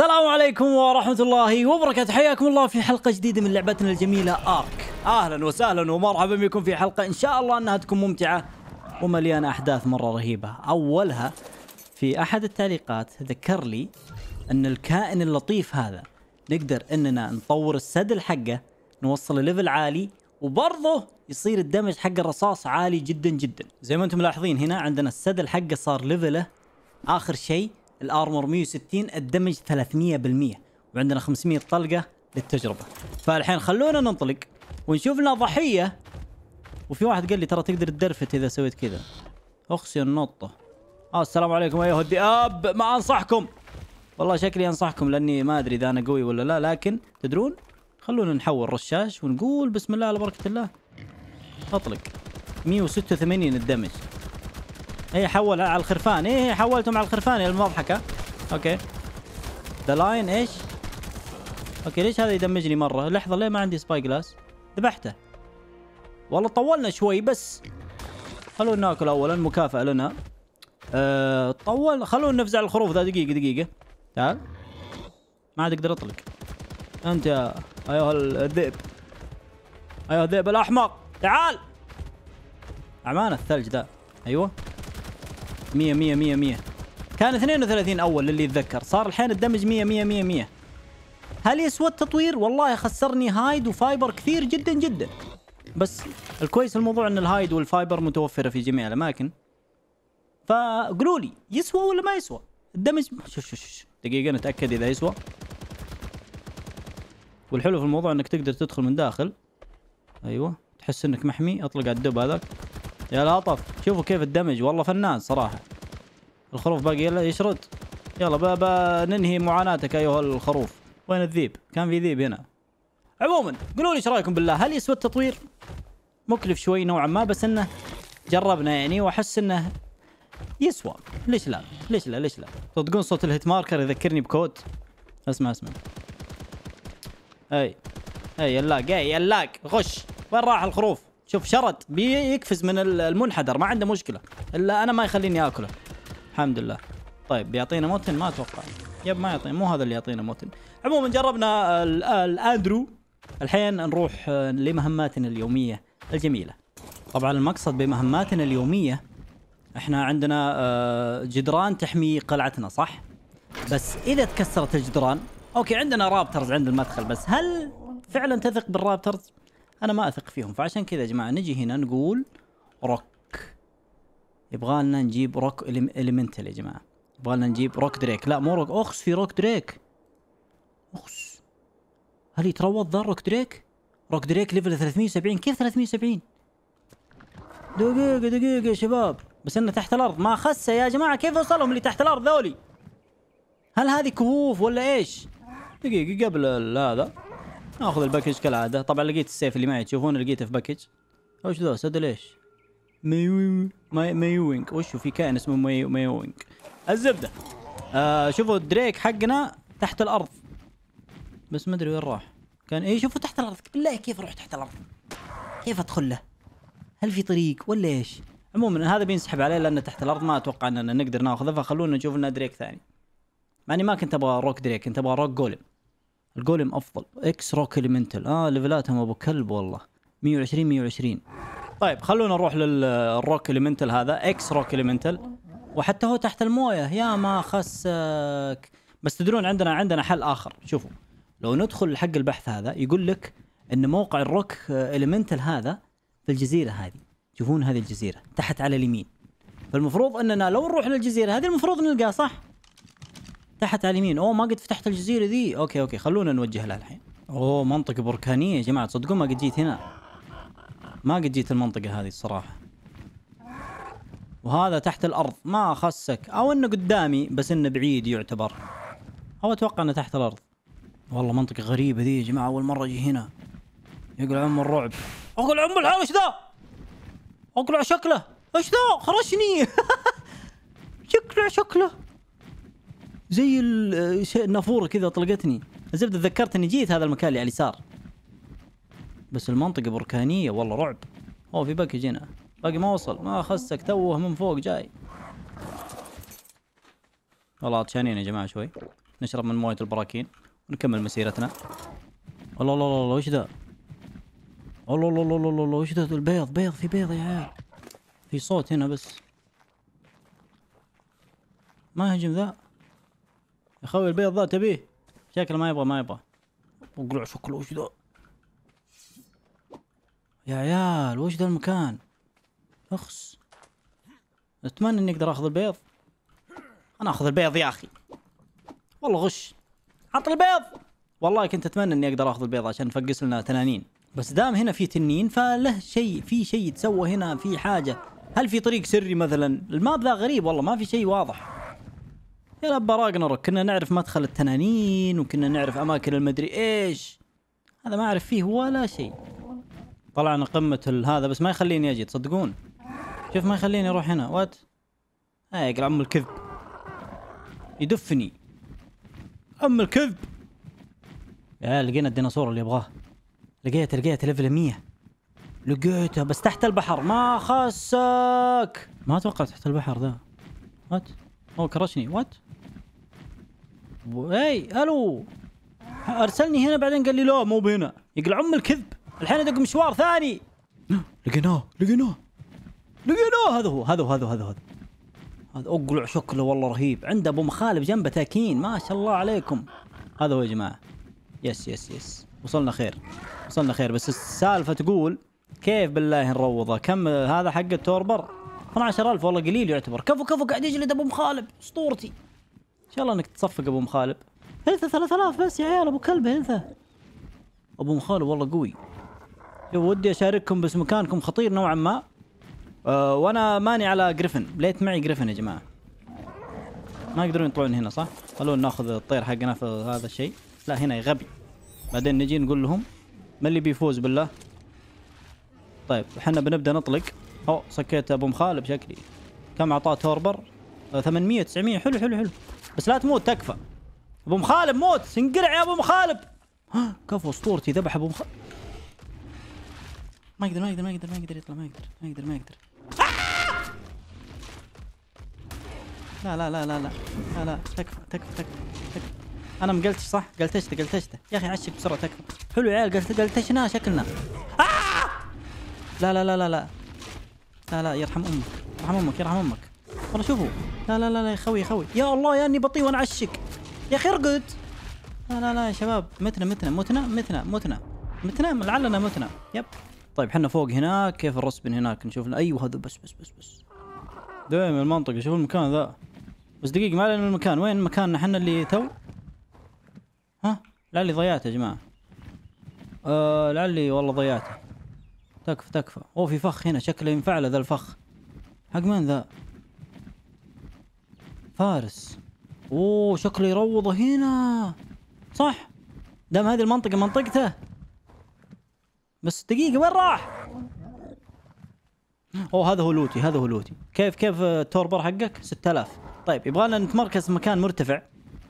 السلام عليكم ورحمة الله وبركاته حياكم الله في حلقة جديدة من لعبتنا الجميلة آرك أهلا وسهلا ومرحبا بكم في حلقة إن شاء الله أنها تكون ممتعة ومليانة أحداث مرة رهيبة أولها في أحد التعليقات ذكر لي أن الكائن اللطيف هذا نقدر أننا نطور السدل حقه نوصل ليفل عالي وبرضه يصير الدمج حق الرصاص عالي جدا جدا زي ما انتم ملاحظين هنا عندنا السدل حقه صار ليفله اخر شيء الارمر 160 الدمج 300% وعندنا 500 طلقه للتجربه فالحين خلونا ننطلق ونشوف لنا ضحيه وفي واحد قال لي ترى تقدر تدرفت اذا سويت كذا اخسي النطه آه السلام عليكم ايها الذئاب ما انصحكم والله شكلي انصحكم لاني ما ادري اذا انا قوي ولا لا لكن تدرون خلونا نحول رشاش ونقول بسم الله على بركه الله اطلق 186 الدمج ايه حول على الخرفان ايه, إيه، حولتهم على الخرفان المضحكه اوكي ذا لاين ايش اوكي ليش هذا يدمجني مره لحظه ليه ما عندي سباي جلاس ذبحته والله طولنا شوي بس خلونا ناكل اولا مكافاه لنا أه طول خلونا نفزع الخروف ذا دقيقه دقيقه تعال ما عاد اقدر اطلق انت يا ايها الذئب ايها الذئب الاحمر تعال امانه الثلج ذا ايوه 100 100 100 100 كان 32 اول للي يتذكر صار الحين الدمج 100 100 100 100 هل يسوى التطوير؟ والله خسرني هايد وفايبر كثير جدا جدا بس الكويس الموضوع ان الهايد والفايبر متوفره في جميع الاماكن فقولوا لي يسوى ولا ما يسوى؟ الدمج شوف شوف شوف دقيقه نتاكد اذا يسوى والحلو في الموضوع انك تقدر تدخل من داخل ايوه تحس انك محمي اطلق على الدب هذاك يا لطف شوفوا كيف الدمج والله فنان صراحة الخروف باقي يلا يشرد يلا بابا ننهي معاناتك ايها الخروف وين الذيب كان في ذيب هنا عموما قولوا لي ايش رايكم بالله هل يسوى التطوير مكلف شوي نوعا ما بس انه جربنا يعني واحس انه يسوى ليش لا ليش لا ليش لا تصدقون صوت الهيت ماركر يذكرني بكود اسمع اسمع اي اي يلاق اي يلاق غش وين راح الخروف شوف شرد بيقفز من المنحدر ما عنده مشكله الا انا ما يخليني اكله الحمد لله طيب بيعطينا موتن ما اتوقع يب ما يعطينا مو هذا اللي يعطينا موتن عموما جربنا الاندرو الحين نروح آه، لمهماتنا اليوميه الجميله طبعا المقصد بمهماتنا اليوميه احنا عندنا آه، جدران تحمي قلعتنا صح بس اذا تكسرت الجدران اوكي عندنا رابترز عند المدخل بس هل فعلا تثق بالرابترز انا ما اثق فيهم فعشان كذا يا جماعه نجي هنا نقول روك يبغالنا نجيب روك اليمنتال يا جماعه يبغالنا نجيب روك دريك لا مو روك اخس في روك دريك اخس هل يتروض ذا روك دريك روك دريك ليفل 370 كيف 370 دقيقة دقيقة يا شباب بس انه تحت الارض ما خسه يا جماعة كيف وصلهم اللي تحت الارض ذولي هل هذه كهوف ولا ايش دقيقة قبل هذا ناخذ الباكج كالعاده طبعا لقيت السيف اللي معي تشوفونه لقيته في باكج وش ذا سد ليش ميوينك ميوينك وشو في كائن اسمه ميو الزبده آه شوفوا دريك حقنا تحت الارض بس ما ادري وين راح كان اي شوفوا تحت الارض بالله كيف اروح تحت الارض كيف ادخل له هل في طريق ولا ايش عموما هذا بينسحب عليه لانه تحت الارض ما اتوقع اننا نقدر ناخذه فخلونا نشوف لنا دريك ثاني مع اني ما كنت ابغى روك دريك كنت ابغى روك جولم الجولم افضل اكس روك اليمنتال اه ليفلاتهم ابو كلب والله 120 120 طيب خلونا نروح للروك اليمنتال هذا اكس روك اليمنتال وحتى هو تحت المويه يا ما خسك بس تدرون عندنا عندنا حل اخر شوفوا لو ندخل حق البحث هذا يقول لك ان موقع الروك اليمنتال هذا في الجزيره هذه شوفون هذه الجزيره تحت على اليمين فالمفروض اننا لو نروح للجزيره هذه المفروض نلقاه صح تحت على اليمين اوه ما قد فتحت الجزيره ذي اوكي اوكي خلونا نوجه لها الحين اوه منطقه بركانيه يا جماعه تصدقون ما قد جيت هنا ما قد جيت المنطقه هذه الصراحه وهذا تحت الارض ما خسك او انه قدامي بس انه بعيد يعتبر او اتوقع انه تحت الارض والله منطقه غريبه ذي يا جماعه اول مره اجي هنا يقول عم الرعب اقول عم الحال ايش ذا اقلع شكله ايش ذا خرشني شكله شكله زي النافوره كذا طلقتني الزبده تذكرت اني جيت هذا المكان اللي على اليسار بس المنطقه بركانيه والله رعب اوه في باكج هنا باقي ما وصل ما خسك توه من فوق جاي والله عطشانين يا جماعه شوي نشرب من مويه البراكين ونكمل مسيرتنا الله الله الله وش ذا الله الله الله الله الله وش ذا البيض بيض في بيض يا عيال في صوت هنا بس ما هجم ذا اخوي البيض ذا تبيه شكله ما يبغى ما يبغى وقلع شكله وش ذا يا عيال وش ذا المكان اخس اتمنى اني اقدر اخذ البيض انا اخذ البيض يا اخي والله غش عطني البيض والله كنت اتمنى اني اقدر اخذ البيض عشان نفقس لنا تنانين بس دام هنا في تنين فله شيء في شيء يتسوى هنا في حاجه هل في طريق سري مثلا الماب ذا غريب والله ما في شيء واضح يا لبا كنا نعرف مدخل التنانين وكنا نعرف اماكن المدري ايش هذا ما اعرف فيه ولا شيء طلعنا قمة هذا بس ما يخليني اجي تصدقون شوف ما يخليني اروح هنا وات اي يقل عم الكذب يدفني ام الكذب يا لقينا الديناصور اللي يبغاه لقيته لقيته ليفل 100 لقيته بس تحت البحر ما خسك ما اتوقع تحت البحر ذا وات هو كرشني وات هاي الو ارسلني هنا بعدين قال لي لا مو بهنا يقلع ام الكذب الحين ادق مشوار ثاني لقيناه لقيناه لقيناه هذا هو هذا هو هذا هو هذا هو هذا اقلع شكله والله رهيب عنده ابو مخالب جنبه تاكين ما شاء الله عليكم هذا هو يا جماعه يس يس يس وصلنا خير وصلنا خير بس السالفه تقول كيف بالله نروضه كم هذا حق التوربر 12000 والله قليل يعتبر كفو كفو قاعد يجلد ابو مخالب اسطورتي شاء الله انك تصفق ابو مخالب انثى 3000 بس يا عيال ابو كلب انثى ابو مخالب والله قوي شوف ودي اشارككم بس مكانكم خطير نوعا ما أه وانا ماني على جريفن ليت معي جريفن يا جماعه ما يقدرون يطلعون هنا صح خلونا ناخذ الطير حقنا في هذا الشيء لا هنا غبي بعدين نجي نقول لهم ما اللي بيفوز بالله طيب احنا بنبدا نطلق او سكيت ابو مخالب شكلي كم اعطاه توربر 800 أه، 900 حلو حلو حلو بس لا تموت تكفى ابو مخالب موت انقلع يا ابو مخالب كفو اسطورتي ذبح ابو مخالب ما يقدر ما يقدر ما يقدر ما يقدر يطلع ما يقدر ما يقدر ما يقدر لا لا لا لا لا لا تكفى تكفى تكفى تكفى انا مقلتش صح قلتشته قلتشته يا اخي عشك بسرعه تكفى حلو يا عيال قلتشناه شكلنا لا لا لا لا لا لا لا يرحم امك يرحم امك يرحم امك ترى شوفوا لا لا لا يا خوي يا خوي يا الله يا اني بطيء وانا اعشق يا اخي ارقد لا لا لا يا شباب متنا متنا متنا متنا متنا متنا لعلنا متنا يب طيب احنا فوق هناك كيف الرسبن هناك نشوف ايوه هذا بس بس بس بس دائما المنطقه شوف المكان ذا بس دقيقه ما علينا المكان وين مكاننا احنا اللي تو ها لعلي ضيعته يا جماعه أه لعلي والله ضيعته تكفى تكفى اوه في فخ هنا شكله ينفع له ذا الفخ حق من ذا فارس اوه شكله يروضه هنا صح دام هذه المنطقة منطقته بس دقيقة وين راح؟ اوه هذا هو لوتي هذا هو لوتي كيف كيف التوربر حقك؟ 6000 طيب يبغى لنا نتمركز مكان مرتفع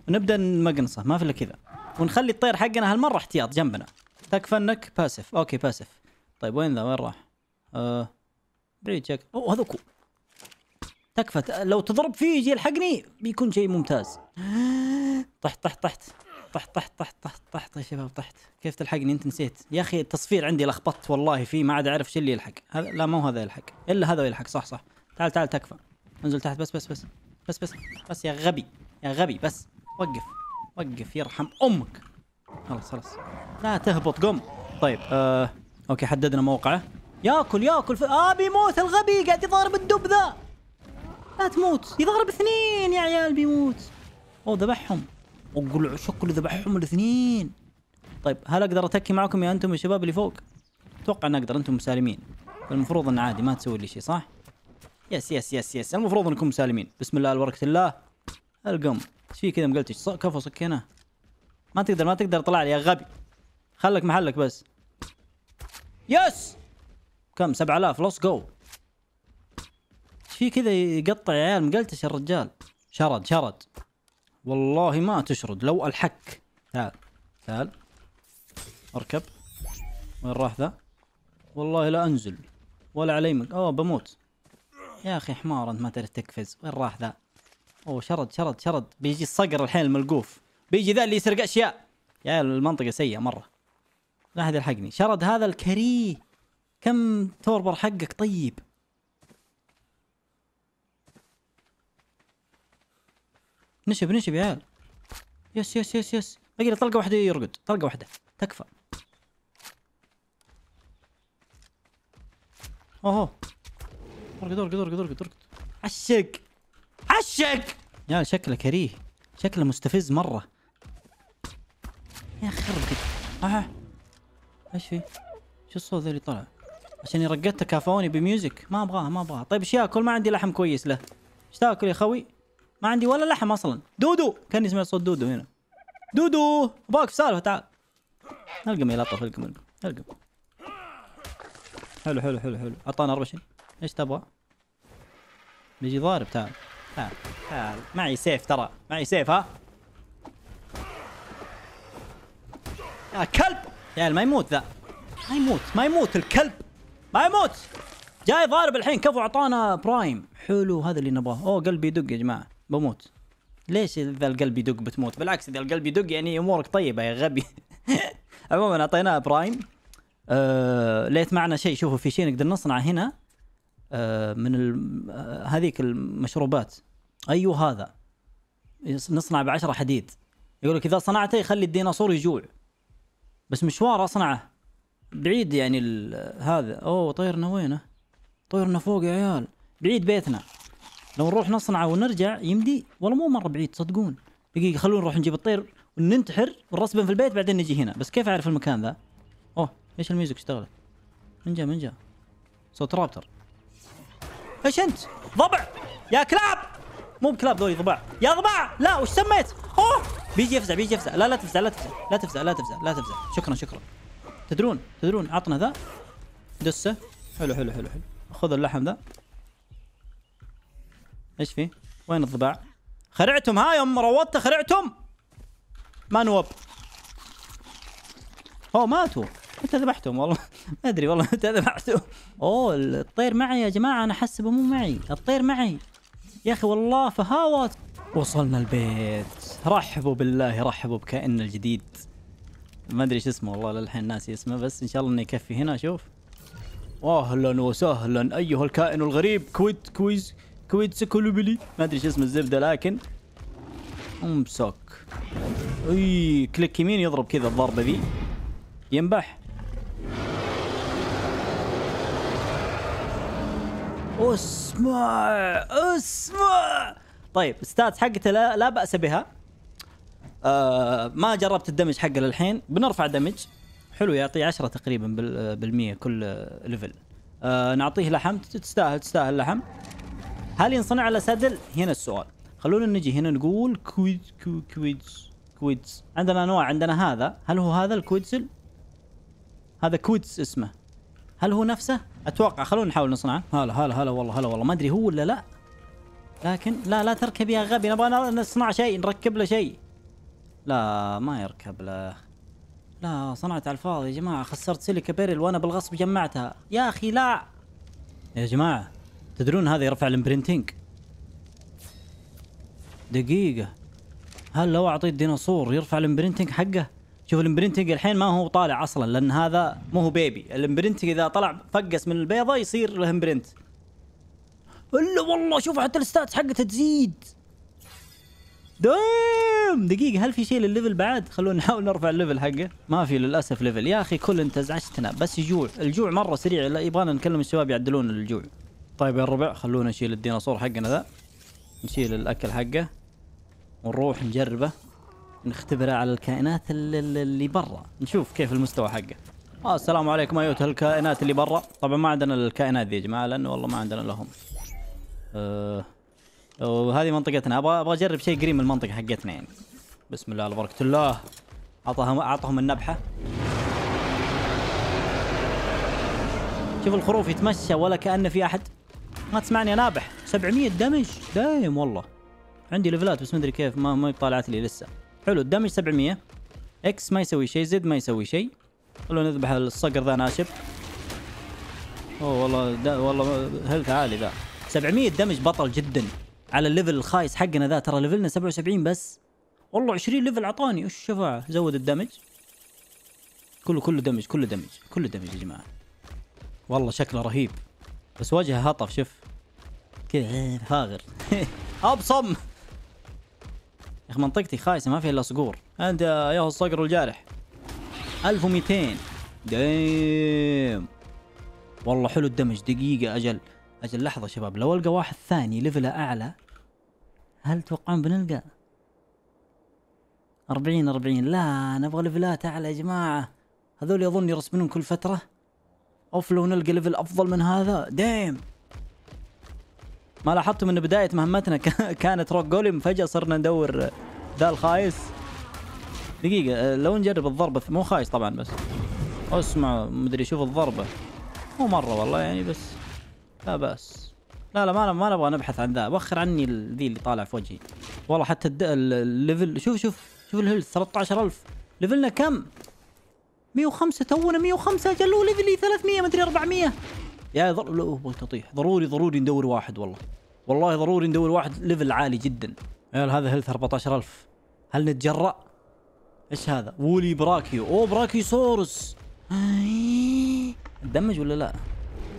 ونبدا نمقنصه ما في الا كذا ونخلي الطير حقنا هالمرة احتياط جنبنا تكفى انك باسف اوكي باسف طيب وين ذا وين راح؟ آه بعيد شكل اوه هذا كو تكفى لو تضرب فيه يجي يلحقني بيكون شيء ممتاز طحت طحت طحت طحت طحت طحت طحت طحت يا شباب طحت كيف تلحقني انت نسيت يا اخي التصفير عندي لخبطت والله فيه ما عاد اعرف شو اللي يلحق هذا لا مو هذا يلحق الا هذا يلحق صح صح تعال تعال تكفى انزل تحت بس بس بس بس بس بس يا غبي يا غبي بس وقف وقف يرحم امك خلاص خلاص لا تهبط قم طيب آه اوكي حددنا موقعه ياكل ياكل ابي اه بيموت الغبي قاعد يضارب الدب ذا لا تموت يضرب اثنين يا عيال بيموت او ذبحهم وقلع شكله ذبحهم الاثنين طيب هل اقدر اتكي معكم يا انتم يا شباب اللي فوق اتوقع ان اقدر انتم مسالمين المفروض ان عادي ما تسوي لي شيء صح يس يس يس يس المفروض انكم مسالمين بسم الله البركة الله القم ايش في كذا مقلتش كفو سكينه ما تقدر ما تقدر طلع لي يا غبي خلك محلك بس يس كم 7000 لوس جو في كذا يقطع يا عيال مقلتش الرجال شرد شرد والله ما تشرد لو الحك تعال تعال اركب وين راح ذا والله لا انزل ولا علي مك اوه بموت يا اخي حمار انت ما تعرف تقفز وين راح ذا اوه شرد شرد شرد بيجي الصقر الحين الملقوف بيجي ذا اللي يسرق اشياء يا المنطقه سيئه مره لا احد يلحقني شرد هذا الكريه كم توربر حقك طيب نشب نشب يا عيال يس يس يس يس باقي له طلقه واحده يرقد طلقه واحده تكفى اوه ارقد ارقد ارقد ارقد ارقد عشق عشق يا شكله كريه شكله مستفز مره يا اخي ارقد اه ايش في شو الصوت ذا اللي طلع عشان رقدته كافوني بميوزك ما ابغاها ما ابغاها طيب ايش ياكل ما عندي لحم كويس له ايش تاكل يا خوي ما عندي ولا لحم اصلا دودو كاني سمعت صوت دودو هنا دودو باك سالفه تعال القم يا لطف القم القم القم حلو حلو حلو حلو اعطانا 24 ايش تبغى؟ بيجي ضارب تعال تعال تعال معي سيف ترى معي سيف ها يا كلب يا ما يموت ذا ما يموت ما يموت الكلب ما يموت جاي ضارب الحين كفو اعطانا برايم حلو هذا اللي نبغاه اوه قلبي يدق يا جماعه بموت ليش اذا القلب يدق بتموت بالعكس اذا القلب يدق يعني امورك طيبه يا غبي عموما اعطيناه برايم آه ليت معنا شيء شوفوا في شيء نقدر نصنعه هنا آه من آه، هذيك المشروبات ايو هذا نصنع بعشرة حديد يقول لك اذا صنعته يخلي الديناصور يجوع بس مشوار اصنعه بعيد يعني هذا اوه طيرنا وينه طيرنا فوق يا عيال بعيد بيتنا لو نروح نصنعه ونرجع يمدي والله مو مره بعيد صدقون دقيقه خلونا نروح نجيب الطير وننتحر ونرسبن في البيت بعدين نجي هنا بس كيف اعرف المكان ذا اوه ليش الميوزك اشتغلت من جا من جا صوت رابتر ايش انت ضبع يا كلاب مو بكلاب ذولي ضبع يا ضبع لا وش سميت اوه بيجي يفزع بيجي يفزع لا لا تفزع لا تفزع لا تفزع لا تفزع لا تفزع شكرا شكرا تدرون تدرون عطنا ذا دسه حلو حلو حلو حلو خذ اللحم ذا ايش في؟ وين الضباع؟ خرعتم ها يوم روضت خرعتم؟ ما نوب اوه ماتوا انت ذبحتهم والله ما ادري والله انت ذبحتهم اوه الطير معي يا جماعه انا احسبه مو معي الطير معي يا اخي والله فهاوت وصلنا البيت رحبوا بالله رحبوا بكائننا الجديد ما ادري ايش اسمه والله للحين ناسي اسمه بس ان شاء الله انه يكفي هنا شوف اهلا وسهلا ايها الكائن الغريب كويت كويز كويت كولوبلي ما ادري ايش اسم الزبده لكن امسك اي كليك يمين يضرب كذا الضربه ذي ينبح اسمع اسمع طيب ستات حقته لا, لا باس بها آه ما جربت الدمج حقه للحين بنرفع دمج حلو يعطي 10 تقريبا بالمية كل ليفل آه نعطيه لحم تستاهل تستاهل لحم هل ينصنع على سدل؟ هنا السؤال خلونا نجي هنا نقول كويدز كويدز كويدز عندنا انواع عندنا هذا هل هو هذا الكويدزل؟ هذا كويدز اسمه هل هو نفسه؟ اتوقع خلونا نحاول نصنعه هلا هلا هلا والله هلا والله ما ادري هو ولا لا لكن لا لا تركب يا غبي نبغى نصنع شيء نركب له شيء لا ما يركب له لا صنعت على الفاضي يا جماعه خسرت سيليكا بيرل وانا بالغصب جمعتها يا اخي لا يا جماعه تدرون هذا يرفع الامبرنتينج دقيقة هل لو اعطي الديناصور يرفع الامبرنتينج حقه؟ شوف الامبرنتنج الحين ما هو طالع اصلا لان هذا مو هو بيبي الامبرنتنج اذا طلع فقس من البيضه يصير له امبرنت الا والله شوف حتى الستاتس حقته تزيد دام دقيقة هل في شيء للليفل بعد؟ خلونا نحاول نرفع الليفل حقه. ما في للاسف ليفل، يا اخي كل انت زعجتنا بس جوع، الجوع مرة سريع يبغانا نكلم الشباب يعدلون الجوع. طيب يا الربع خلونا نشيل الديناصور حقنا ذا نشيل الاكل حقه ونروح نجربه نختبره على الكائنات اللي برا نشوف كيف المستوى حقه آه السلام عليكم ايوه الكائنات اللي برا طبعا ما عندنا الكائنات دي يا جماعه لانه والله ما عندنا لهم آه وهذه منطقتنا ابغى ابغى اجرب شيء قريب من المنطقه حقتنا يعني بسم الله على بركه الله اعطاهم اعطهم النبحه شوف الخروف يتمشى ولا كأنه في أحد ما تسمعني يا نابح 700 دمج دايم والله عندي ليفلات بس ما ادري كيف ما ما طالعت لي لسه حلو الدمج 700 اكس ما يسوي شيء زد ما يسوي شيء خلونا نذبح الصقر ذا ناشب اوه والله دا والله هيلث عالي ذا 700 دمج بطل جدا على الليفل الخايس حقنا ذا ترى ليفلنا 77 بس والله 20 ليفل عطاني وش الشفاعة زود الدمج كله كله دمج كله دمج كله دمج يا جماعة والله شكله رهيب بس وجهه هطف شوف كذا إيه، فاغر ابصم يا اخي منطقتي خايسه ما فيها الا صقور انت يا الصقر والجارح 1200 دايم والله حلو الدمج دقيقة أجل أجل لحظة شباب لو ألقى واحد ثاني ليفله أعلى هل توقعون بنلقى؟ 40 40 لا نبغى ليفلات أعلى يا جماعة هذول يظن يرسمون كل فترة اوف لو نلقى ليفل افضل من هذا دايم ما لاحظتم ان بدايه مهمتنا كانت روك جولم فجاه صرنا ندور ذا الخايس دقيقه آه، لو نجرب الضربه مو خايس طبعا بس اسمع مدري شوف الضربه مو مره والله يعني بس لا باس لا لا ما ما نبغى نبحث عن ذا وخر عني ذي اللي طالع في وجهي والله حتى الليفل شوف شوف شوف الهيلث 13000 ليفلنا كم 105 تونا 105 جلوا ليفلي 300 مدري 400 يا ضر... لا ابغى تطيح ضروري ضروري ندور واحد والله والله ضروري ندور واحد ليفل عالي جدا عيال هذا هيلث 14000 هل نتجرأ؟ ايش هذا؟ وولي براكيو اوه براكيو سورس آه، دمج ولا لا؟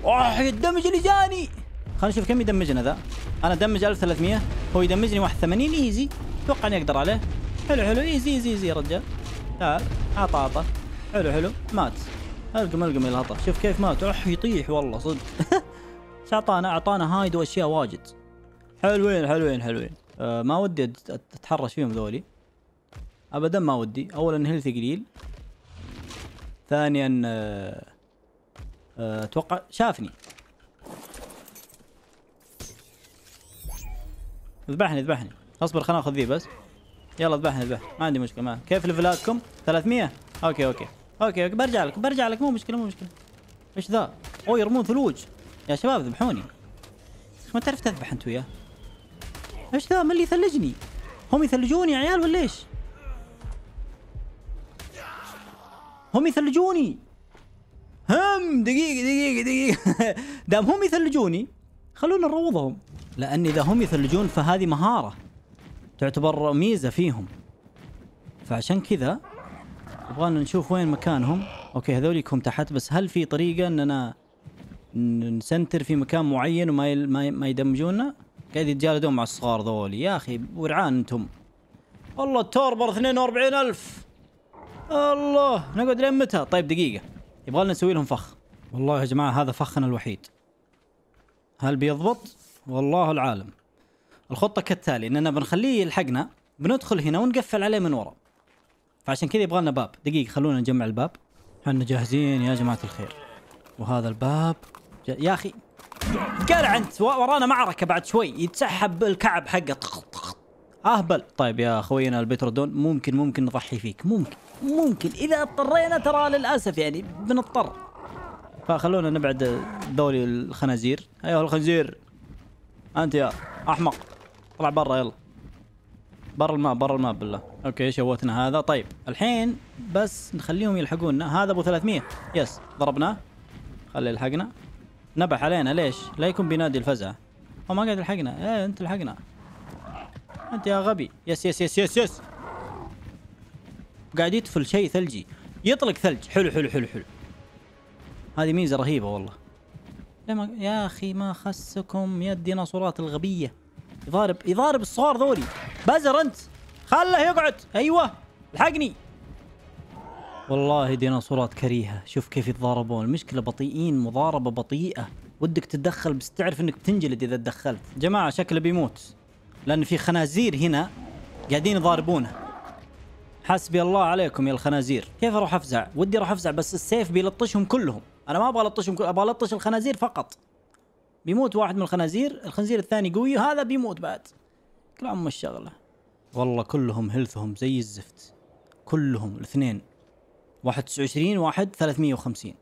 اوه الدمج اللي جاني خلينا نشوف كم يدمجنا ذا انا دمج 1300 هو يدمجني 81 ايزي اتوقع اني اقدر عليه حلو حلو ايزي ايزي ايزي يا رجال تعال عطى عطى حلو حلو مات القم القم الهطل شوف كيف مات اح يطيح والله صدق اعطانا اعطانا هايد واشياء واجد حلوين حلوين حلوين أه ما ودي اتحرش فيهم ذولي ابدا ما ودي اولا هيلثي قليل ثانيا آه، آه، اتوقع أه شافني اذبحني اذبحني اصبر خلنا ناخذ ذي بس يلا اذبحني اذبحني ما عندي مشكله ما كيف ليفلاتكم 300 اوكي اوكي اوكي اوكي برجع لك برجع لك مو مشكله مو مشكله ايش ذا؟ اوه يرمون ثلوج يا شباب ذبحوني ما تعرف تذبح انت وياه ايش ذا من اللي يثلجني؟ هم يثلجوني يا عيال ولا ايش؟ هم يثلجوني هم دقيقة دقيقة دقيقة دام هم يثلجوني خلونا نروضهم لأن إذا هم يثلجون فهذه مهارة تعتبر ميزة فيهم فعشان كذا يبغانا نشوف وين مكانهم اوكي هذول يكون تحت بس هل في طريقه اننا نسنتر في مكان معين وما يل... ما, ما يدمجونا قاعد يتجالدون مع الصغار ذولي يا اخي ورعان انتم والله التوربر 42000 الله نقعد لين متى طيب دقيقه يبغى لنا نسوي لهم فخ والله يا جماعه هذا فخنا الوحيد هل بيضبط والله العالم الخطه كالتالي اننا بنخليه يلحقنا بندخل هنا ونقفل عليه من ورا فعشان كذا يبغى لنا باب دقيقه خلونا نجمع الباب احنا جاهزين يا جماعه الخير وهذا الباب ج... يا اخي قلع انت ورانا معركه بعد شوي يتسحب الكعب حقه اهبل طيب يا اخوينا البترودون ممكن ممكن نضحي فيك ممكن ممكن اذا اضطرينا ترى للاسف يعني بنضطر فخلونا نبعد دولي الخنازير ايوه الخنزير انت يا احمق طلع برا يلا برا الماء برا الماء بالله اوكي شوتنا هذا طيب الحين بس نخليهم يلحقونا هذا ابو 300 يس ضربناه خليه يلحقنا نبح علينا ليش لا يكون بينادي الفزعه هو ما قاعد يلحقنا ايه انت لحقنا انت يا غبي يس يس يس يس يس قاعد يطفل شيء ثلجي يطلق ثلج حلو حلو حلو حلو هذه ميزه رهيبه والله يا اخي ما خسكم يا الديناصورات الغبيه يضارب يضارب الصغار ذولي بزر انت خله يقعد ايوه الحقني والله ديناصورات كريهه شوف كيف يتضاربون المشكله بطيئين مضاربه بطيئه ودك تتدخل بس تعرف انك بتنجلد اذا تدخلت جماعه شكله بيموت لان في خنازير هنا قاعدين يضاربونه حسبي الله عليكم يا الخنازير كيف اروح افزع ودي اروح افزع بس السيف بيلطشهم كلهم انا ما ابغى الطشهم كلهم ابغى الطش الخنازير فقط بيموت واحد من الخنازير الخنزير الثاني قوي هذا بيموت بعد كل عم الشغله والله كلهم هلثهم زي الزفت كلهم الاثنين واحد 29 واحد 350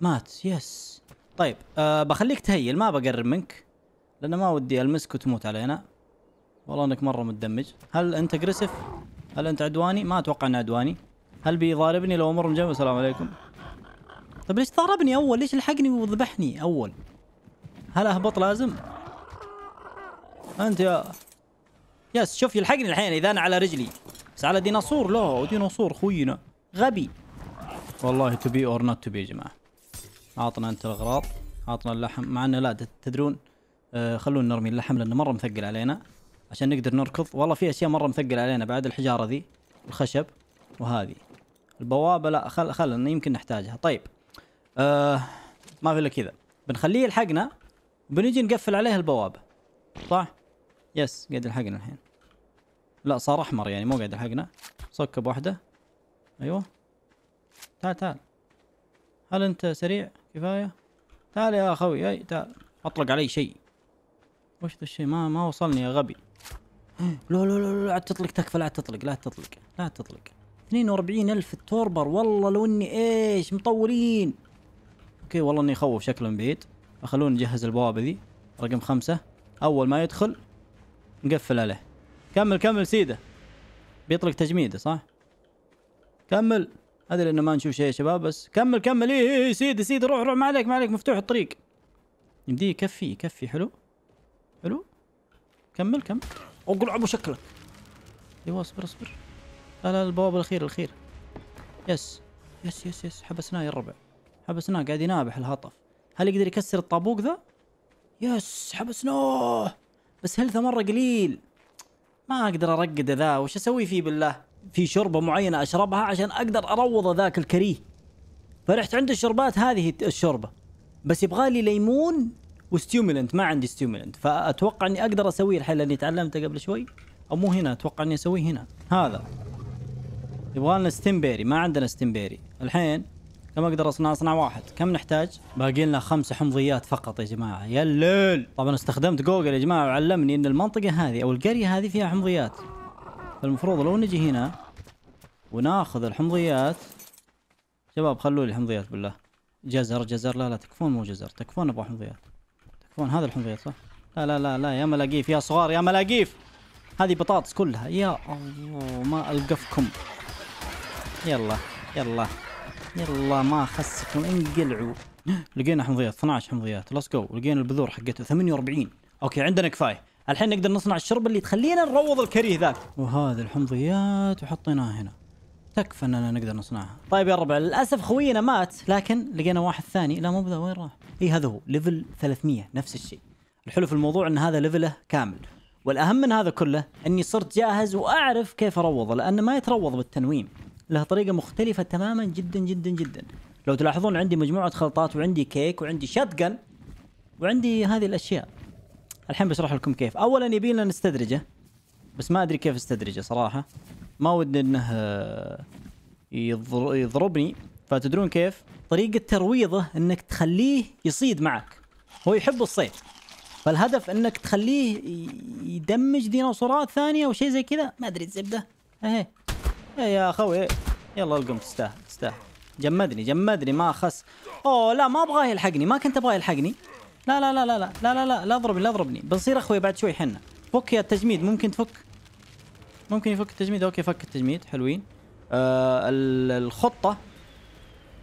مات يس طيب أه بخليك تهيل ما بقرب منك لأن ما ودي ألمسك وتموت علينا والله أنك مرة متدمج هل أنت اجريسف؟ هل أنت عدواني؟ ما أتوقع أنه عدواني هل بيضاربني لو أمر جنب السلام عليكم طيب ليش ضاربني أول؟ ليش لحقني وذبحني أول؟ هل اهبط لازم؟ انت يا يس شوف يلحقني الحين اذا انا على رجلي بس على ديناصور لا ديناصور خوينا غبي والله تو بي اور نوت تو بي يا جماعه عطنا انت الاغراض عطنا اللحم مع انه لا تدرون آه خلونا نرمي اللحم لانه مره مثقل علينا عشان نقدر نركض والله في اشياء مره مثقل علينا بعد الحجاره ذي الخشب وهذه البوابه لا خل خلنا يمكن نحتاجها طيب آه ما في الا كذا بنخليه يلحقنا وبنجي نقفل عليها البوابة صح؟ يس قاعد يلحقنا الحين لا صار احمر يعني مو قاعد يلحقنا صك بواحدة ايوه تعال تعال هل انت سريع كفاية؟ تعال يا اخوي اي تعال اطلق علي شيء وش ذا الشيء ما ما وصلني يا غبي لا لا لا لا تطلق تكفى لا تطلق لا تطلق لا تطلق 42 ألف التوربر والله لو اني ايش مطولين اوكي والله اني يخوف شكله من بعيد خلونا نجهز البوابة ذي رقم خمسة أول ما يدخل نقفل عليه كمل كمل سيدة بيطلق تجميدة صح؟ كمل ادري انه ما نشوف شيء يا شباب بس كمل كمل ايه ايه سيدي سيدي روح روح ما عليك ما عليك مفتوح الطريق يمدي يكفي يكفي حلو حلو كمل كمل اقلع ابو شكلك ايوه اصبر اصبر لا لا البوابه الاخير الاخير يس يس يس يس حبسناه يا الربع حبسناه قاعد ينابح الهطف هل يقدر يكسر الطابوق ذا؟ يس حبسناه بس هلثه مرة قليل ما اقدر ارقده ذا وش اسوي فيه بالله؟ في شوربة معينة اشربها عشان اقدر اروض ذاك الكريه فرحت عند الشربات هذه الشوربة بس يبغالي ليمون وستيوميلنت ما عندي ستيوميلنت فاتوقع اني اقدر اسوي الحل اللي تعلمته قبل شوي او مو هنا اتوقع اني اسويه هنا هذا يبغالنا ستيمبيري ما عندنا ستيمبيري الحين كم اقدر اصنع اصنع واحد كم نحتاج باقي لنا خمس حمضيات فقط يا جماعه يا الليل طبعا استخدمت جوجل يا جماعه وعلمني ان المنطقه هذه او القريه هذه فيها حمضيات فالمفروض لو نجي هنا وناخذ الحمضيات شباب خلوا لي حمضيات بالله جزر جزر لا لا تكفون مو جزر تكفون ابغى حمضيات تكفون هذا الحمضيات صح لا لا لا لا يا ملاقيف يا صغار يا ملاقيف هذه بطاطس كلها يا الله ما القفكم يلا يلا يلا ما خسكم انقلعوا لقينا حمضيات 12 حمضيات ليتس جو لقينا البذور حقته 48 اوكي عندنا كفايه الحين نقدر نصنع الشرب اللي تخلينا نروض الكريه ذاك وهذه الحمضيات وحطيناها هنا تكفى اننا نقدر نصنعها طيب يا ربع للاسف خوينا مات لكن لقينا واحد ثاني لا مو بذا وين راح اي هذا هو ليفل 300 نفس الشيء الحلو في الموضوع ان هذا ليفله كامل والاهم من هذا كله اني صرت جاهز واعرف كيف اروضه لانه ما يتروض بالتنويم لها طريقه مختلفه تماما جدا جدا جدا لو تلاحظون عندي مجموعه خلطات وعندي كيك وعندي شتقن وعندي هذه الاشياء الحين بشرح لكم كيف اولا يبينا نستدرجه بس ما ادري كيف استدرجه صراحه ما ودي انه يضربني فتدرون كيف طريقه ترويضه انك تخليه يصيد معك هو يحب الصيد فالهدف انك تخليه يدمج ديناصورات ثانيه او شيء زي كذا ما ادري الزبده اهي إيه يا اخوي إيه. يلا القم تستاهل تستاهل جمدني جمدني ما خس اوه لا ما ابغاه يلحقني ما كنت ابغاه يلحقني لا لا لا لا لا لا لا لا لا اضربني لا اضربني بنصير اخوي بعد شوي حنا فك يا التجميد ممكن تفك ممكن يفك التجميد اوكي فك التجميد حلوين آه الخطة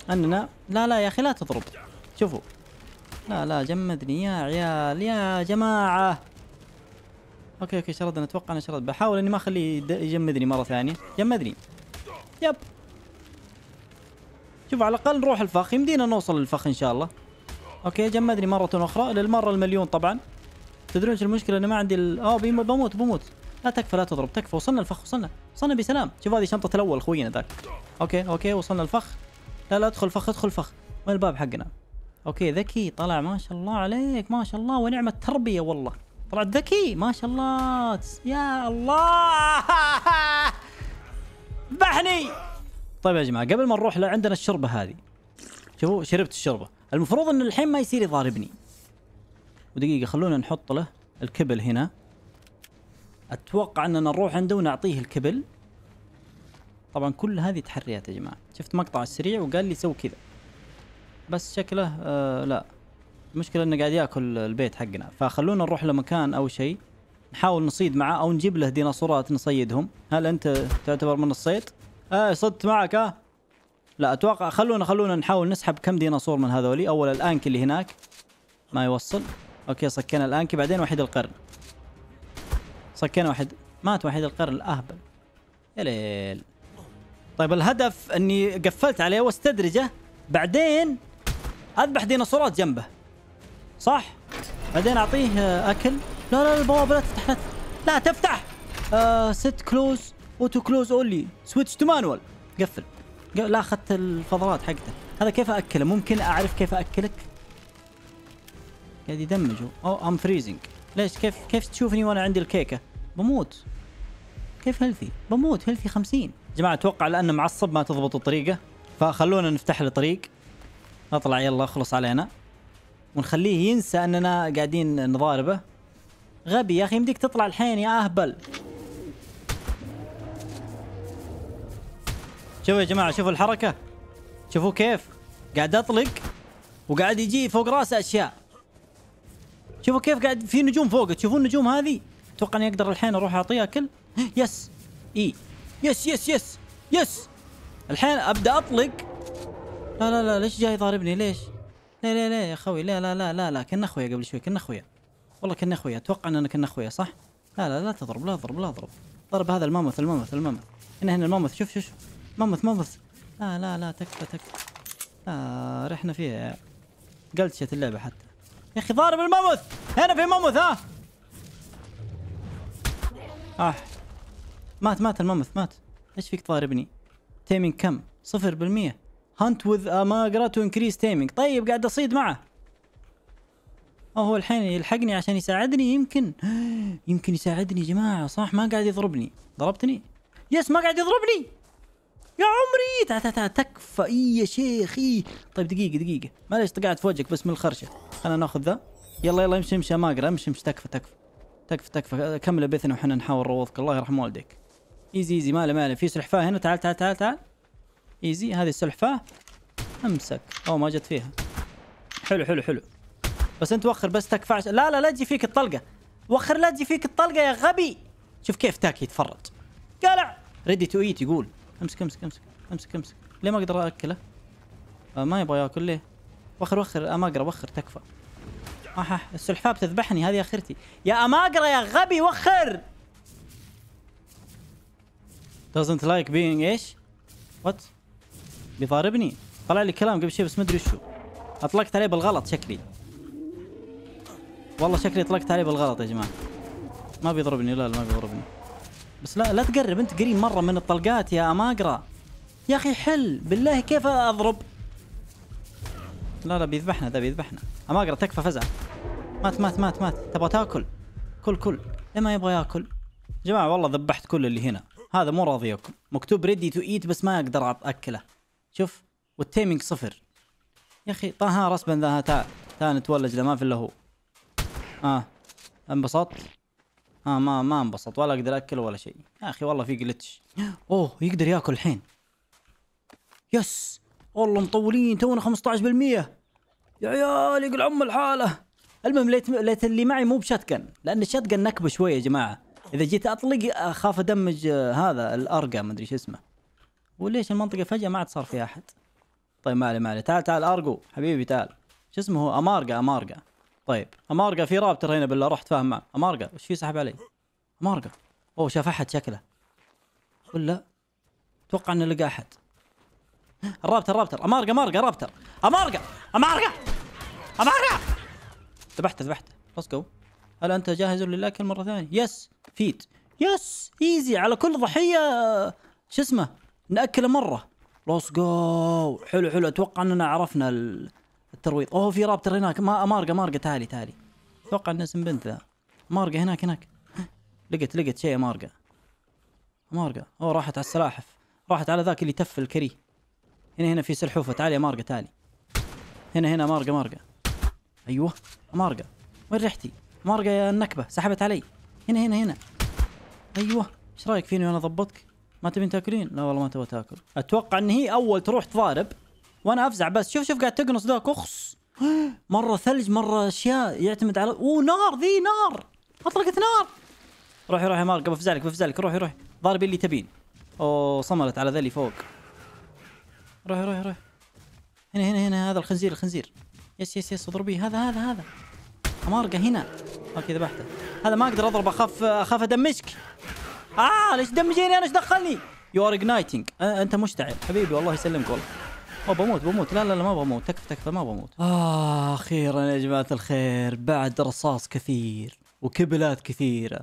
اننا لا لا يا اخي لا تضرب شوفوا لا لا جمدني يا عيال يا جماعة اوكي اوكي شرد انا اتوقع انا شرد بحاول اني ما اخليه يجمدني مره ثانيه جمدني يب شوف على الاقل نروح الفخ يمدينا نوصل للفخ ان شاء الله اوكي جمدني مره اخرى للمره المليون طبعا تدرون ايش المشكله انا ما عندي ال... اه بموت بموت لا تكفى لا تضرب تكفى وصلنا الفخ وصلنا وصلنا بسلام شوف هذه شنطه الاول خوينا ذاك اوكي اوكي وصلنا الفخ لا لا ادخل فخ ادخل فخ وين الباب حقنا اوكي ذكي طلع ما شاء الله عليك ما شاء الله ونعمه تربيه والله طلعت ذكي ما شاء الله يا الله ذبحني طيب يا جماعه قبل ما نروح عندنا الشربه هذه شوفوا شربت الشربه المفروض ان الحين ما يصير يضاربني ودقيقه خلونا نحط له الكبل هنا اتوقع اننا نروح عنده ونعطيه الكبل طبعا كل هذه تحريات يا جماعه شفت مقطع السريع وقال لي سوي كذا بس شكله آه لا المشكله انه قاعد ياكل البيت حقنا فخلونا نروح لمكان او شيء نحاول نصيد معه او نجيب له ديناصورات نصيدهم هل انت تعتبر من الصيد اه صدت معك ها لا اتوقع خلونا خلونا نحاول نسحب كم ديناصور من هذولي اول الانك اللي هناك ما يوصل اوكي صكينا الانك بعدين وحيد القرن صكينا واحد مات وحيد القرن الاهبل يا ليل طيب الهدف اني قفلت عليه واستدرجه بعدين اذبح ديناصورات جنبه صح بعدين اعطيه آه، اكل لا لا البوابه لا تفتح لا تفتح آه ست كلوز اوتو كلوز اونلي سويتش تو مانوال قفل لا اخذت الفضلات حقته هذا كيف اكله ممكن اعرف كيف اكلك قاعد يدمجوا او ام فريزنج ليش كيف كيف تشوفني وانا عندي الكيكه بموت كيف هيلثي بموت هيلثي 50 جماعه اتوقع لانه معصب ما تضبط الطريقه فخلونا نفتح له طريق اطلع يلا اخلص علينا ونخليه ينسى اننا قاعدين نضاربه غبي يا اخي يمديك تطلع الحين يا اهبل شوفوا يا جماعه شوفوا الحركه شوفوا كيف قاعد اطلق وقاعد يجي فوق راسه اشياء شوفوا كيف قاعد في نجوم فوق تشوفون النجوم هذه اتوقع اني اقدر الحين اروح اعطيها كل يس اي يس يس يس يس الحين ابدا اطلق لا لا لا ليش جاي يضاربني ليش لا لا يا خوي لا لا لا لا لا كنا اخويا قبل شوي كنا اخويا والله كنا اخويا اتوقع اننا كنا اخويا صح لا لا لا تضرب لا تضرب لا تضرب ضرب هذا الماموث الماموث الماموث هنا هنا الماموث شوف شوف ماموث ماموث لا لا لا تكفى تكفى آه رحنا فيها قلتشت اللعبة حتى يا اخي ضارب الماموث هنا في ماموث ها اح آه مات مات الماموث مات ايش فيك تضاربني تيمين كم صفر بالمية هانت وذ اماجرا آه، تو انكريز تيمينج طيب قاعد اصيد معه هو الحين يلحقني عشان يساعدني يمكن يمكن يساعدني يا جماعه صح ما قاعد يضربني ضربتني يس ما قاعد يضربني يا عمري تعال تعال تا تكفى اي يا شيخي طيب دقيقه دقيقه معلش طقعت في وجهك بس من الخرشه خلنا ناخذ ذا يلا يلا امشي امشي ماقرا امشي امشي تكفى تكفى تكفى تكفى كمل بثنا وحنا نحاول نروضك الله يرحم والديك ايزي ايزي ماله ماله في سلحفاه هنا تعال تعال تعال تعال ايزي هذه السلحفاه امسك او ما جت فيها حلو حلو حلو بس انت وخر بس تكفى لا لا لا تجي فيك الطلقه وخر لا تجي فيك الطلقه يا غبي شوف كيف تاكي يتفرط قلع ريدي تو ايت يقول امسك امسك امسك امسك امسك ليه ما اقدر اكله آه ما يبغى ياكل ليه وخر وخر اماقرا آه، وخر تكفى احا آه، السلحفاه بتذبحني هذه اخرتي يا اماقرا يا غبي وخر doesn't like being ايش what بيضاربني طلع لي كلام قبل شوي بس ما ادري وشو اطلقت عليه بالغلط شكلي والله شكلي اطلقت عليه بالغلط يا جماعه ما بيضربني لا لا ما بيضربني بس لا لا تقرب انت قريب مره من الطلقات يا اماقرا يا اخي حل بالله كيف اضرب لا لا بيذبحنا ذا بيذبحنا اماقرا تكفى فزع مات مات مات مات تبغى تاكل كل كل ليه ما يبغى ياكل جماعه والله ذبحت كل اللي هنا هذا مو راضي ياكل مكتوب ريدي تو ايت بس ما اقدر اكله شوف والتيمينج صفر يا اخي طه رسبا ذا تا تا نتولج له ما في الا هو اه انبسطت اه ما ما انبسط ولا اقدر اكل ولا شيء يا اخي والله في جلتش اوه يقدر ياكل الحين يس والله مطولين تونا 15% يا عيال يقول عم الحاله المهم ليت ليت اللي معي مو بشتكن لان الشتكن نكبه شويه يا جماعه اذا جيت اطلق اخاف ادمج آه، هذا الارقى ما ادري شو اسمه وليش المنطقه فجاه ما عاد صار فيها احد طيب ما مالي ما تعال تعال ارجو حبيبي تعال شو اسمه هو امارقه امارقه طيب امارقه في رابتر هنا بالله رحت فاهم معه امارقه وش في سحب علي امارقه اوه شاف احد شكله ولا اتوقع انه لقى احد الرابتر الرابتر امارقه امارقه رابتر امارقه امارقه امارقه ذبحته ذبحته ليتس جو هل انت جاهز للاكل مره ثانيه يس فيت يس ايزي على كل ضحيه شو اسمه ناكله مره لوس جو حلو حلو اتوقع اننا عرفنا الترويض اوه في رابتر هناك ما مارقه مارقه تعالي تعالي اتوقع ان اسم بنت ذا مارقه هناك هناك لقت لقت شيء مارقه مارقه اوه راحت على السلاحف راحت على ذاك اللي تف الكريه هنا هنا في سلحوفه تعالي يا مارقه تعالي هنا هنا مارقه مارقه ايوه مارقه وين ريحتي؟ مارقه يا النكبه سحبت علي هنا هنا هنا ايوه ايش رايك فيني وانا اضبطك؟ ما تبين تاكلين؟ لا والله ما تبغى تاكل اتوقع ان هي اول تروح تضارب وانا افزع بس شوف شوف قاعد تقنص ذاك اخص مره ثلج مره اشياء يعتمد على اوه نار ذي نار اطلقت نار روحي روحي يا مارك بفزعلك بفزعلك روحي روحي ضاربي اللي تبين اوه صملت على ذا اللي فوق روحي روحي روحي هنا هنا هنا هذا الخنزير الخنزير يس يس يس اضربيه هذا هذا هذا مارقه هنا اوكي ذبحته هذا ما اقدر اضرب اخاف اخاف ادمجك اه ليش دمجيني انا ايش دخلني يو ار اجنايتنج انت مشتعل حبيبي والله يسلمك والله او بموت بموت لا لا لا ما بموت تكفى تكفى ما بموت آه اخيرا يا جماعه الخير بعد رصاص كثير وكبلات كثيره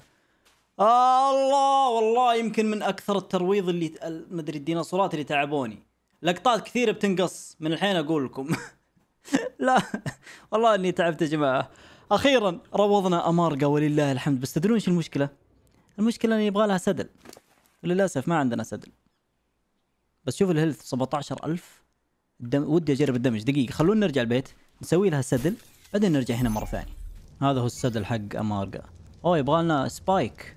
آه الله والله يمكن من اكثر الترويض اللي مدري الديناصورات اللي تعبوني لقطات كثيره بتنقص من الحين اقول لكم لا والله اني تعبت يا جماعه اخيرا روضنا امارقه ولله الحمد بس تدرون ايش المشكله المشكله انه يبغى لها سدل للاسف ما عندنا سدل بس شوف الهيلث 17000 الدم... ودي اجرب الدمج دقيقه خلونا نرجع البيت نسوي لها سدل بعدين نرجع هنا مره ثانيه هذا هو السدل حق امارقا اوه يبغى لنا سبايك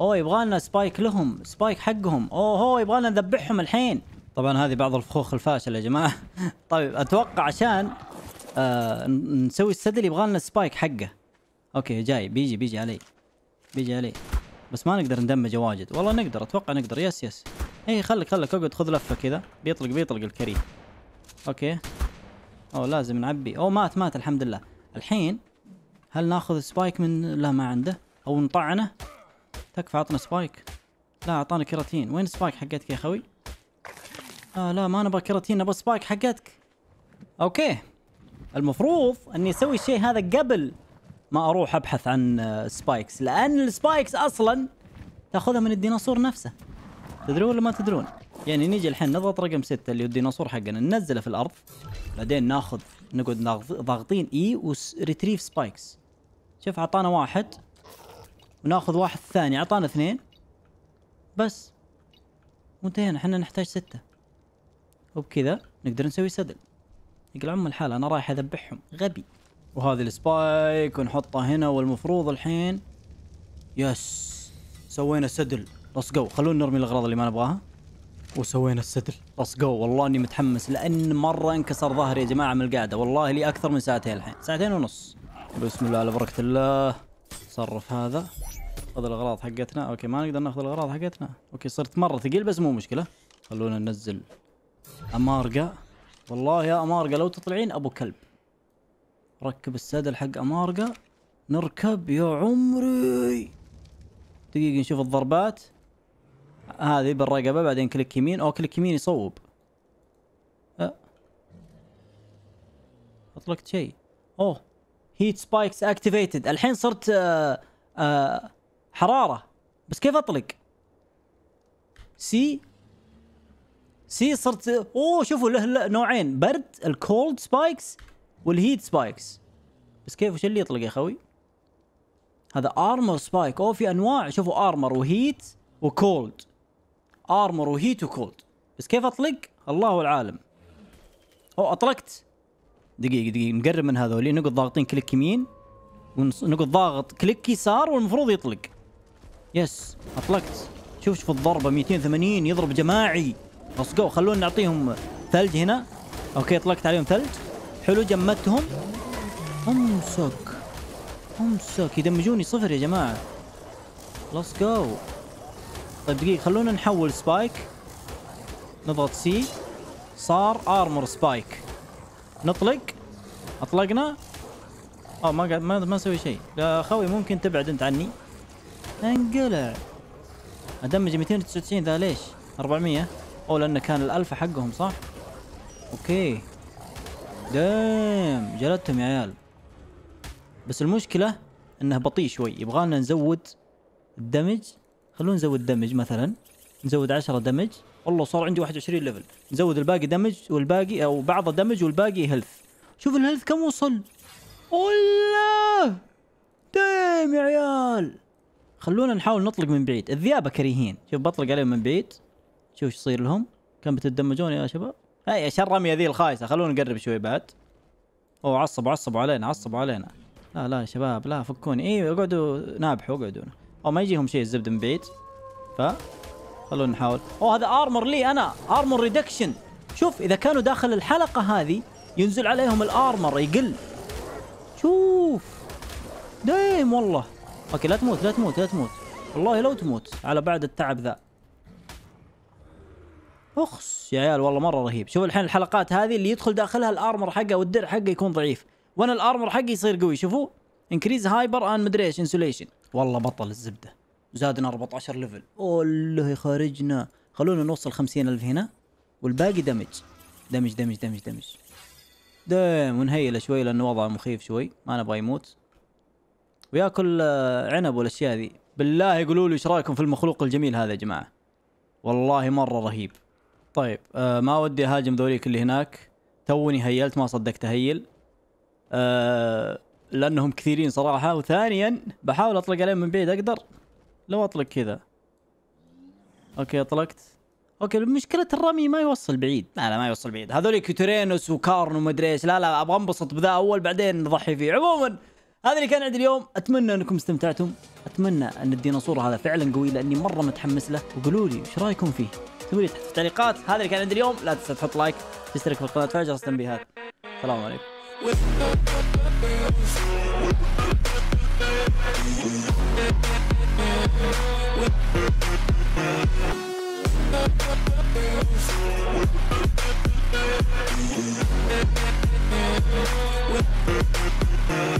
اوه يبغى لنا سبايك لهم سبايك حقهم اوه هو يبغى لنا نذبحهم الحين طبعا هذه بعض الفخوخ الفاشله يا جماعه طيب اتوقع عشان آه نسوي السدل يبغى لنا سبايك حقه اوكي جاي بيجي بيجي علي بيجي علي بس ما نقدر ندمجه واجد والله نقدر اتوقع نقدر يس يس اي خلك خلك اقعد خذ لفه كذا بيطلق بيطلق الكريم اوكي او لازم نعبي او مات مات الحمد لله الحين هل ناخذ سبايك من لا ما عنده او نطعنه تكفى عطنا سبايك لا اعطانا كراتين وين سبايك حقتك يا خوي آه لا ما نبغى كراتين نبغى سبايك حقتك اوكي المفروض اني اسوي الشيء هذا قبل ما اروح ابحث عن سبايكس آه، لان السبايكس اصلا تاخذها من الديناصور نفسه تدرون ولا ما تدرون يعني نيجي الحين نضغط رقم ستة اللي هو الديناصور حقنا ننزله في الارض بعدين ناخذ نقعد ضاغطين اي وريتريف سبايكس شوف اعطانا واحد وناخذ واحد ثاني اعطانا اثنين بس وانتهينا احنا نحتاج ستة وبكذا نقدر نسوي سدل يقول عم الحال انا رايح اذبحهم غبي وهذه السبايك ونحطها هنا والمفروض الحين يس سوينا سدل ليتس جو خلونا نرمي الاغراض اللي ما نبغاها وسوينا السدل ليتس جو والله اني متحمس لان مره انكسر ظهري يا جماعه من القعده والله لي اكثر من ساعتين الحين ساعتين ونص بسم الله على بركه الله صرف هذا خذ الاغراض حقتنا اوكي ما نقدر ناخذ الاغراض حقتنا اوكي صرت مره ثقيل بس مو مشكله خلونا ننزل امارقه والله يا امارقه لو تطلعين ابو كلب ركب السدل حق امارقة نركب يا عمري دقيقة نشوف الضربات هذه بالرقبة بعدين كليك يمين او كليك يمين يصوب أه. اطلقت شيء اوه هيت سبايكس اكتيفيتد الحين صرت آه آه حرارة بس كيف اطلق سي سي صرت اوه شوفوا له نوعين برد الكولد سبايكس والهيت سبايكس بس كيف وش اللي يطلق يا خوي هذا ارمر سبايك او في انواع شوفوا ارمر وهيت وكولد ارمر وهيت وكولد بس كيف اطلق الله العالم او اطلقت دقيقه دقيقه نقرب من هذول نقط نقعد ضاغطين كليك يمين ونقعد ضاغط كليك يسار والمفروض يطلق يس اطلقت شوف شوف الضربه 280 يضرب جماعي ليتس جو خلونا نعطيهم ثلج هنا اوكي اطلقت عليهم ثلج حلو جمدتهم امسك امسك يدمجوني صفر يا جماعه ليتس جو طيب دقيقه خلونا نحول سبايك نضغط سي صار ارمر سبايك نطلق اطلقنا اه ما قاعد ما ما اسوي شيء يا خوي ممكن تبعد انت عني انقلع ادمج 299 ذا ليش 400 او لانه كان الالفا حقهم صح اوكي دام جلدتهم يا عيال بس المشكلة انه بطيء شوي يبغالنا نزود الدمج خلونا نزود الدمج مثلا نزود 10 دمج والله صار عندي 21 ليفل نزود الباقي دمج والباقي او بعضه دمج والباقي هيلث شوف الهيلث كم وصل والله دايم يا عيال خلونا نحاول نطلق من بعيد الذئابه كريهين شوف بطلق عليهم من بعيد شوف ايش يصير لهم كم بتتدمجون يا شباب هاي شر الرميه ذي الخايسه خلونا نقرب شوي بعد اوه عصبوا عصبوا علينا عصبوا علينا لا لا يا شباب لا فكوني اي اقعدوا نابحوا اقعدوا او ما يجيهم شيء الزبده من بعيد ف خلونا نحاول اوه هذا ارمر لي انا ارمر ريدكشن شوف اذا كانوا داخل الحلقه هذه ينزل عليهم الارمر يقل شوف دايم والله اوكي لا تموت لا تموت لا تموت والله لو تموت على بعد التعب ذا اخس يا عيال والله مره رهيب شوف الحين الحلقات هذه اللي يدخل داخلها الارمر حقه والدرع حقه يكون ضعيف وانا الارمر حقي يصير قوي شوفوا انكريز هايبر ان مدري ايش انسوليشن والله بطل الزبده زادنا 14 ليفل والله خارجنا خلونا نوصل 50000 هنا والباقي دمج دمج دمج دمج دمج دم ونهيله شوي لانه وضعه مخيف شوي ما نبغى يموت وياكل آه، عنب والاشياء ذي بالله قولوا لي ايش رايكم في المخلوق الجميل هذا يا جماعه والله مره رهيب طيب آه ما ودي اهاجم ذوليك اللي هناك توني هيلت ما صدقت اهيل آه لانهم كثيرين صراحه وثانيا بحاول اطلق عليهم من بعيد اقدر لو اطلق كذا اوكي اطلقت اوكي مشكلة الرمي ما يوصل بعيد لا لا ما يوصل بعيد هذول كيوترينوس وكارن ومدري ايش لا لا ابغى انبسط بذا اول بعدين نضحي فيه عموما هذا اللي كان عندي اليوم اتمنى انكم استمتعتم اتمنى ان الديناصور هذا فعلا قوي لاني مره متحمس له وقولوا لي ايش رايكم فيه اكتبوا لي تحت في التعليقات هذا اللي كان عندي اليوم لا تنسى تحط لايك تشترك في القناه وتفعل جرس التنبيهات السلام عليكم